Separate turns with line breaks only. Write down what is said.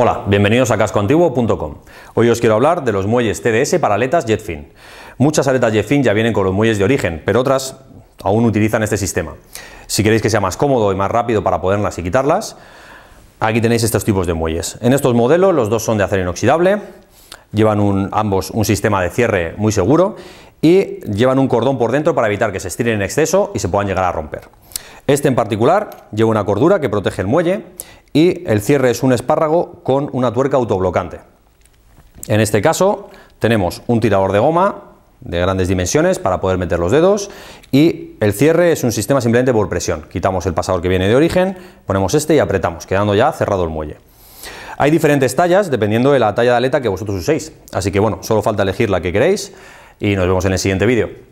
Hola, bienvenidos a cascoantiguo.com. Hoy os quiero hablar de los muelles TDS para aletas Jetfin. Muchas aletas Jetfin ya vienen con los muelles de origen, pero otras aún utilizan este sistema. Si queréis que sea más cómodo y más rápido para poderlas y quitarlas, aquí tenéis estos tipos de muelles. En estos modelos los dos son de acero inoxidable, llevan ambos un sistema de cierre muy seguro y llevan un cordón por dentro para evitar que se estiren en exceso y se puedan llegar a romper. Este en particular lleva una cordura que protege el muelle y el cierre es un espárrago con una tuerca autoblocante. En este caso tenemos un tirador de goma de grandes dimensiones para poder meter los dedos y el cierre es un sistema simplemente por presión. Quitamos el pasador que viene de origen, ponemos este y apretamos, quedando ya cerrado el muelle. Hay diferentes tallas dependiendo de la talla de aleta que vosotros uséis, así que bueno, solo falta elegir la que queréis y nos vemos en el siguiente vídeo.